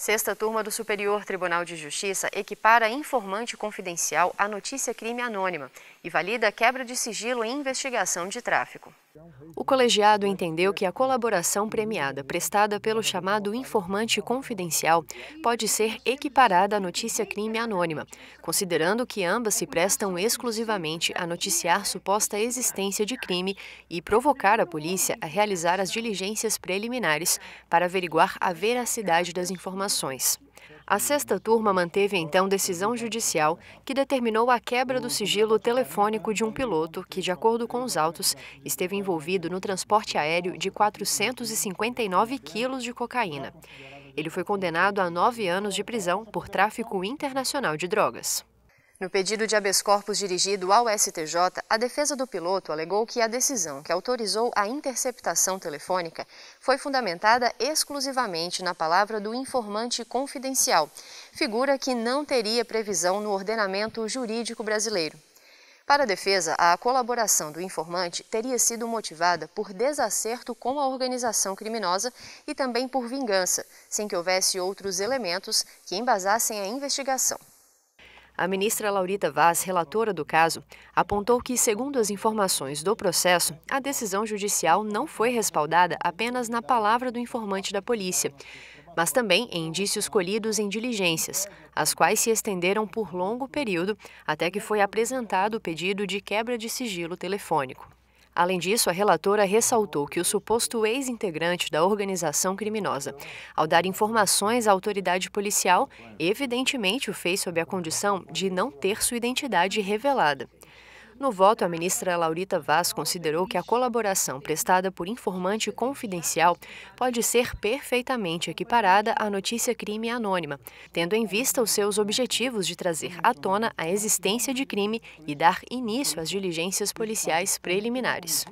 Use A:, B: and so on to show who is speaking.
A: Sexta turma do Superior Tribunal de Justiça equipara informante confidencial à notícia crime anônima e valida quebra de sigilo em investigação de tráfico. O colegiado entendeu que a colaboração premiada prestada pelo chamado informante confidencial pode ser equiparada à notícia crime anônima, considerando que ambas se prestam exclusivamente a noticiar suposta existência de crime e provocar a polícia a realizar as diligências preliminares para averiguar a veracidade das informações. A sexta turma manteve então decisão judicial que determinou a quebra do sigilo telefônico de um piloto que, de acordo com os autos, esteve envolvido no transporte aéreo de 459 quilos de cocaína. Ele foi condenado a nove anos de prisão por tráfico internacional de drogas. No pedido de habeas corpus dirigido ao STJ, a defesa do piloto alegou que a decisão que autorizou a interceptação telefônica foi fundamentada exclusivamente na palavra do informante confidencial, figura que não teria previsão no ordenamento jurídico brasileiro. Para a defesa, a colaboração do informante teria sido motivada por desacerto com a organização criminosa e também por vingança, sem que houvesse outros elementos que embasassem a investigação. A ministra Laurita Vaz, relatora do caso, apontou que, segundo as informações do processo, a decisão judicial não foi respaldada apenas na palavra do informante da polícia, mas também em indícios colhidos em diligências, as quais se estenderam por longo período até que foi apresentado o pedido de quebra de sigilo telefônico. Além disso, a relatora ressaltou que o suposto ex-integrante da organização criminosa, ao dar informações à autoridade policial, evidentemente o fez sob a condição de não ter sua identidade revelada. No voto, a ministra Laurita Vaz considerou que a colaboração prestada por informante confidencial pode ser perfeitamente equiparada à notícia crime anônima, tendo em vista os seus objetivos de trazer à tona a existência de crime e dar início às diligências policiais preliminares.